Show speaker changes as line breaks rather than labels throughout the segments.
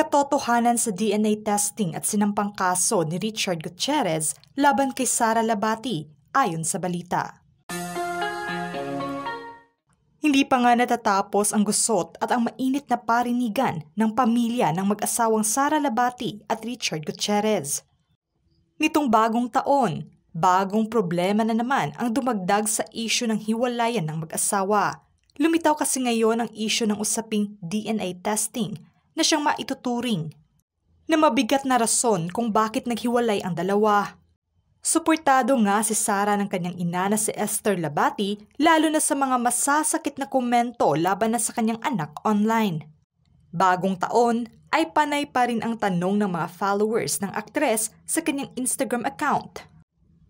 katotohanan sa DNA testing at sinampang kaso ni Richard Gutierrez laban kay Sara Labati ayon sa balita. Hindi pa nga natatapos ang gusot at ang mainit na parinigan ng pamilya ng mag-asawang Sara Labati at Richard Gutierrez. Nitong bagong taon, bagong problema na naman ang dumagdag sa isyu ng hiwalayan ng mag-asawa. Lumitaw kasi ngayon ang isyu ng usaping DNA testing na siyang maituturing na mabigat na rason kung bakit naghiwalay ang dalawa. Suportado nga si Sara ng kanyang ina na si Esther Labati lalo na sa mga masasakit na komento laban na sa kanyang anak online. Bagong taon ay panay pa rin ang tanong ng mga followers ng aktres sa kanyang Instagram account.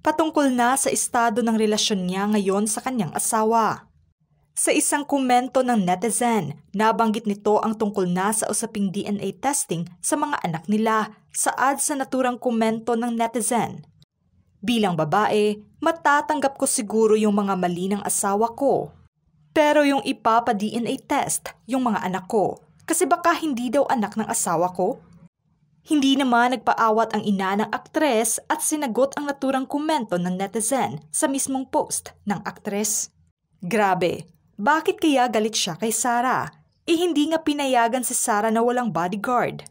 Patungkol na sa estado ng relasyon niya ngayon sa kanyang asawa. Sa isang komento ng netizen, nabanggit nito ang tungkol na sa usaping DNA testing sa mga anak nila saad sa naturang komento ng netizen. Bilang babae, matatanggap ko siguro yung mga mali ng asawa ko. Pero yung ipapa-DNA test yung mga anak ko kasi baka hindi daw anak ng asawa ko. Hindi naman nagpaawat ang ina ng aktres at sinagot ang naturang komento ng netizen sa mismong post ng aktres. Grabe, bakit kaya galit siya kay Sara? Eh hindi nga pinayagan si Sara na walang bodyguard.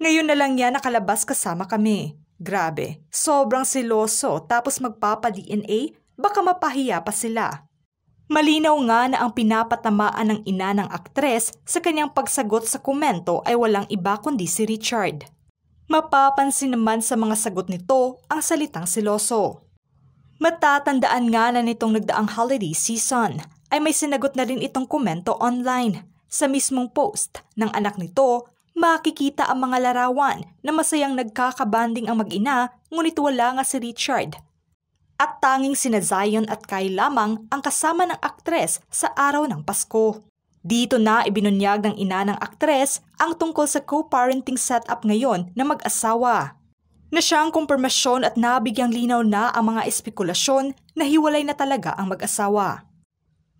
Ngayon na lang niya nakalabas kasama kami. Grabe, sobrang siloso tapos magpapa-DNA, baka mapahiya pa sila. Malinaw nga na ang pinapatamaan ng ina ng aktres sa kanyang pagsagot sa komento ay walang iba kundi si Richard. Mapapansin naman sa mga sagot nito ang salitang siloso. Matatandaan nga na nitong nagdaang holiday season ay may sinagot na rin itong komento online. Sa mismong post ng anak nito, makikita ang mga larawan na masayang nagkakabanding ang mag-ina ngunit wala nga si Richard. At tanging sina Zion at Kai lamang ang kasama ng aktres sa araw ng Pasko. Dito na ibinunyag ng ina ng aktres ang tungkol sa co-parenting setup ngayon na mag-asawa na siyang kumpirmasyon at nabigyang linaw na ang mga espekulasyon na hiwalay na talaga ang mag-asawa.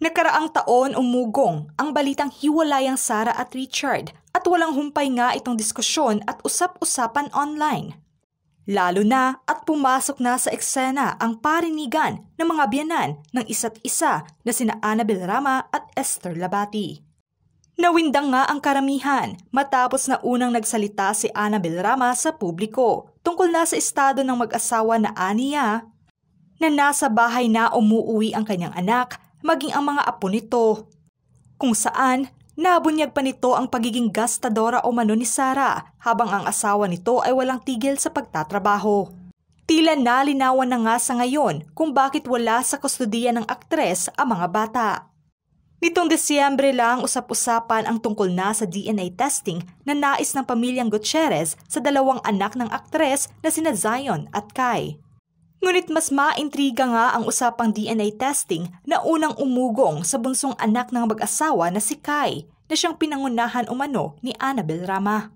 Nakaraang taon umugong ang balitang hiwalay ang Sara at Richard at walang humpay nga itong diskusyon at usap-usapan online. Lalo na at pumasok na sa eksena ang parinigan ng mga biyanan ng isa't isa na sina Annabel Rama at Esther Labati. Nawindang nga ang karamihan matapos na unang nagsalita si Annabel Rama sa publiko tungkol na sa estado ng mag-asawa na Ania na nasa bahay na umuuwi ang kanyang anak maging ang mga apo nito. Kung saan, nabunyag pa nito ang pagiging gastadora o mano ni Sara habang ang asawa nito ay walang tigil sa pagtatrabaho. Tila nalinawan na nga sa ngayon kung bakit wala sa kustudiya ng aktres ang mga bata. Nitong Desyembre lang usap-usapan ang tungkol na sa DNA testing na nais ng pamilyang Gutierrez sa dalawang anak ng aktres na sina Zion at Kai. Ngunit mas maintriga nga ang usapang DNA testing na unang umugong sa bunsong anak ng mag-asawa na si Kai na siyang pinangunahan umano ni Annabel Rama.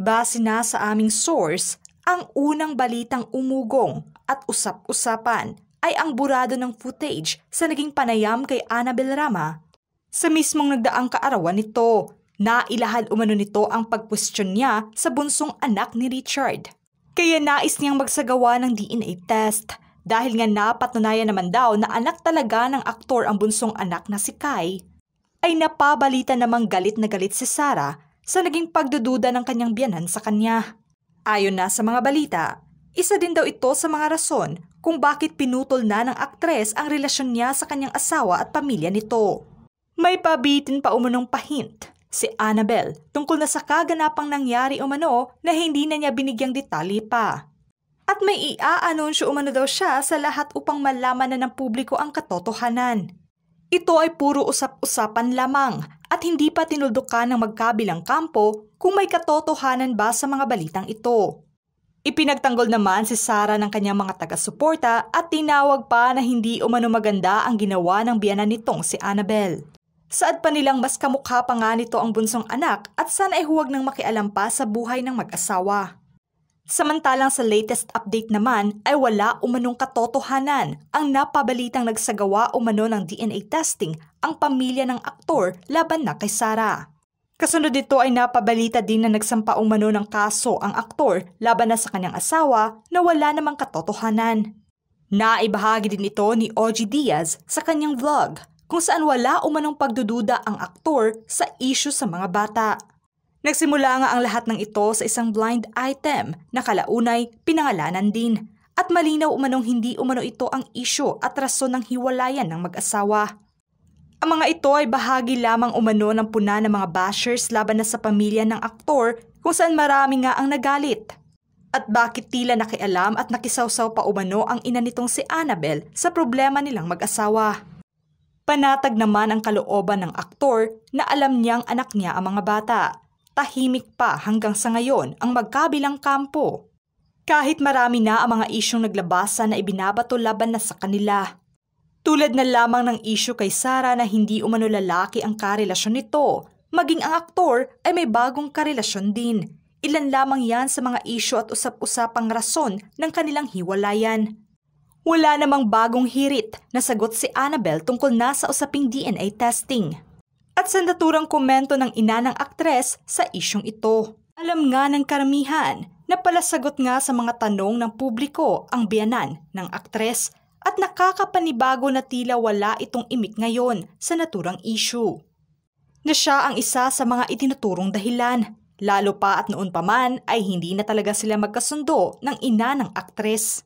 Base na sa aming source, ang unang balitang umugong at usap-usapan ay ang burado ng footage sa naging panayam kay Annabel Rama. Sa mismong nagdaang kaarawan nito, nailahad umano nito ang pagkwestiyon niya sa bunsong anak ni Richard. Kaya nais niyang magsagawa ng DNA test dahil nga napatunayan naman daw na anak talaga ng aktor ang bunsong anak na si Kai. Ay napabalita namang galit na galit si Sarah sa naging pagdududa ng kanyang biyanan sa kanya. Ayon na sa mga balita, isa din daw ito sa mga rason kung bakit pinutol na ng aktres ang relasyon niya sa kanyang asawa at pamilya nito. May pabitin pa umunong pahint si Annabel tungkol na sa kaganapang nangyari umano na hindi na niya binigyang detalye pa. At may iaanunsyo umano daw siya sa lahat upang malaman na ng publiko ang katotohanan. Ito ay puro usap-usapan lamang at hindi pa tinuldukan ng magkabilang kampo kung may katotohanan ba sa mga balitang ito. Ipinagtanggol naman si Sara ng kanyang mga taga-suporta at tinawag pa na hindi umano maganda ang ginawa ng biyana nitong si Annabel. Saad pa nilang mas kamukha pa nga nito ang bunsong anak at sana ay huwag nang makialam pa sa buhay ng mag-asawa. Samantalang sa latest update naman ay wala umanong katotohanan ang napabalitang nagsagawa umano ng DNA testing ang pamilya ng aktor laban na kay Sara. Kasunod dito ay napabalita din na nagsampa umano ng kaso ang aktor laban na sa kanyang asawa na wala namang katotohanan. Naibahagi din ito ni OG Diaz sa kanyang vlog kung saan wala umanong pagdududa ang aktor sa isyu sa mga bata. Nagsimula nga ang lahat ng ito sa isang blind item na kalaunay pinangalanan din at malinaw umanong hindi umano ito ang isyu at rason ng hiwalayan ng mag-asawa. Ang mga ito ay bahagi lamang umano ng puna ng mga bashers laban na sa pamilya ng aktor kung saan marami nga ang nagalit. At bakit tila nakialam at nakisawsaw pa umano ang ina nitong si Annabel sa problema nilang mag-asawa. Panatag naman ang kalooban ng aktor na alam niyang anak niya ang mga bata. Tahimik pa hanggang sa ngayon ang magkabilang kampo. Kahit marami na ang mga isyong naglabasa na ibinabato laban na sa kanila. Tulad na lamang ng isyu kay Sara na hindi umano lalaki ang karelasyon nito, maging ang aktor ay may bagong karelasyon din. Ilan lamang yan sa mga isyu at usap-usapang rason ng kanilang hiwalayan. Wala namang bagong hirit na sagot si Annabel tungkol na sa usaping DNA testing. At sa naturang komento ng ina ng aktres sa isyong ito. Alam nga ng karamihan na palasagot nga sa mga tanong ng publiko ang biyanan ng aktres at nakakapanibago na tila wala itong imik ngayon sa naturang issue. Na siya ang isa sa mga itinuturong dahilan, lalo pa at noon pa man ay hindi na talaga sila magkasundo ng ina ng aktres.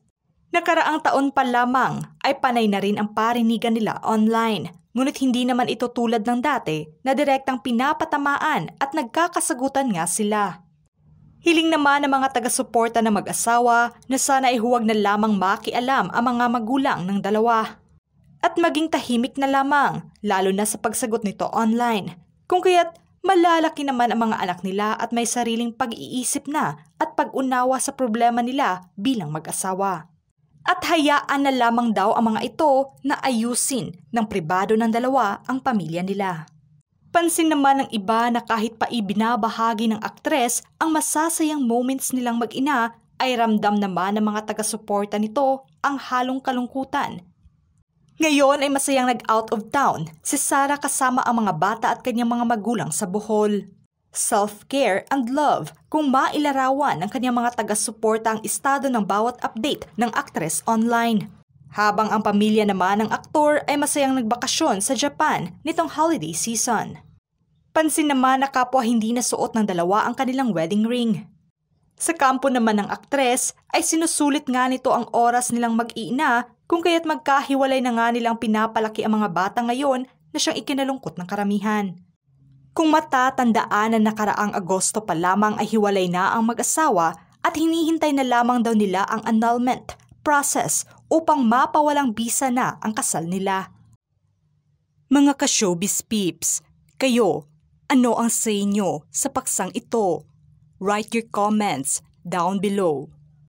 Nakaraang taon pa lamang ay panay na rin ang parinigan nila online, ngunit hindi naman ito tulad ng dati na direktang pinapatamaan at nagkakasagutan nga sila. Hiling naman ng mga taga-suporta ng mag-asawa na sana ay huwag na lamang makialam ang mga magulang ng dalawa. At maging tahimik na lamang, lalo na sa pagsagot nito online. Kung kaya't malalaki naman ang mga anak nila at may sariling pag-iisip na at pag-unawa sa problema nila bilang mag-asawa. At hayaan na lamang daw ang mga ito na ayusin ng pribado ng dalawa ang pamilya nila. Pansin naman ng iba na kahit pa ibinabahagi ng aktres ang masasayang moments nilang mag-ina ay ramdam naman ng mga taga-suporta nito ang halong kalungkutan. Ngayon ay masayang nag-out of town si Sarah kasama ang mga bata at kanyang mga magulang sa Bohol. Self-care and love kung mailarawan ng kanyang mga taga-suporta ang estado ng bawat update ng aktres online. Habang ang pamilya naman ng aktor ay masayang nagbakasyon sa Japan nitong holiday season. Pansin naman na kapwa hindi nasuot ng dalawa ang kanilang wedding ring. Sa kampo naman ng aktres ay sinusulit nga nito ang oras nilang mag-iina kung kaya't magkahiwalay na nga nilang pinapalaki ang mga bata ngayon na siyang ikinalungkot ng karamihan. Kung matatandaan na nakaraang Agosto pa lamang ay hiwalay na ang mag-asawa at hinihintay na lamang daw nila ang annulment process upang mapawalang bisa na ang kasal nila. Mga ka-showbiz peeps, kayo ano ang sa inyo sa paksang ito? Write your comments down below.